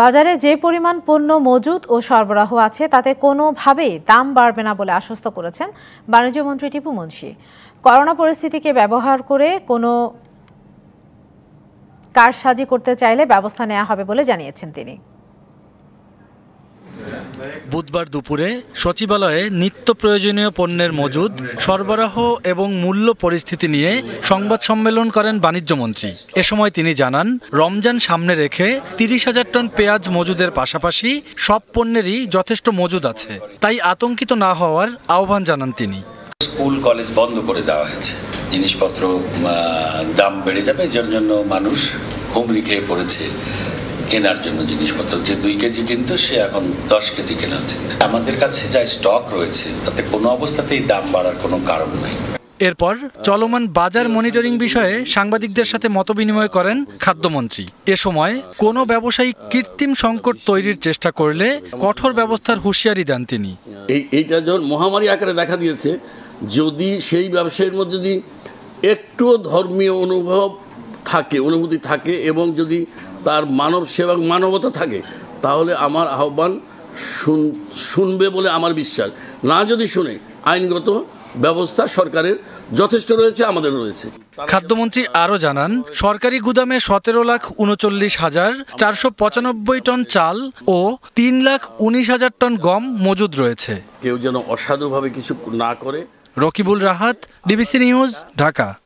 বাজারে যে পরিমাণ পণ্য মজুত ও সরবরাহ আছে তাতে কোনোভাবেই দাম বাড়বে না বলে আশ্বস্ত করেছেন বাণিজ্য মন্ত্রী টিপু মুন্সি করোনা পরিস্থিতিকে ব্যবহার করে কোনো কারসাজি করতে চাইলে ব্যবস্থা নেওয়া হবে বলে জানিয়েছেন তিনি বুধবার দুপুরে সচিবালয়ে নিত্য প্রয়োজনীয় পণ্যের মজুদ সরবরাহ এবং মূল্য পরিস্থিতি নিয়ে সংবাদ সম্মেলন করেন বাণিজ্যমন্ত্রী এ সময় তিনি জানান রমজান সামনে রেখে তিরিশ হাজার টন পেঁয়াজ মজুদের পাশাপাশি সব পণ্যেরই যথেষ্ট মজুদ আছে তাই আতঙ্কিত না হওয়ার আহ্বান জানান তিনি স্কুল কলেজ বন্ধ করে দেওয়া হয়েছে জিনিসপত্র দাম বেড়ে যাবে যার জন্য মানুষ হুমড়ি খেয়ে পড়েছে কেনার জন্য জিনিসপত্র যে দুই কেজি কিনতো সে এখন দশ কেজি কেনার জন্য আমাদের কাছে যা স্টক রয়েছে তাতে কোনো অবস্থাতেই দাম বাড়ার কোনো কারণ নাই এরপর চলমান বাজার মনিটরিং বিষয়ে সাংবাদিকদের সাথে মতবিনিময় করেন খাদ্যমন্ত্রী এ সময় কোনো ব্যবসায়ী কৃত্রিম সংকট তৈরির চেষ্টা করলে কঠোর ব্যবস্থার হুঁশিয়ারি দেন তিনি এইটা যখন মহামারী আকারে দেখা দিয়েছে যদি সেই ব্যবসায়ীর মধ্যে যদি একটু ধর্মীয় অনুভব থাকে অনুভূতি থাকে এবং যদি তার মানব সেবা মানবতা থাকে তাহলে আমার আহ্বান শুনবে বলে আমার বিশ্বাস না যদি শুনে আইনগত ব্যবস্থা সরকারের যথেষ্ট রয়েছে আমাদের রয়েছে খাদ্যমন্ত্রী আরও জানান সরকারি গুদামে সতেরো লাখ উনচল্লিশ হাজার চারশো পঁচানব্বই টন চাল ও তিন লাখ উনিশ হাজার টন গম মজুদ রয়েছে কেউ যেন অসাধুভাবে কিছু না করে রকিবুল রাহাত ডিবিসি নিউজ ঢাকা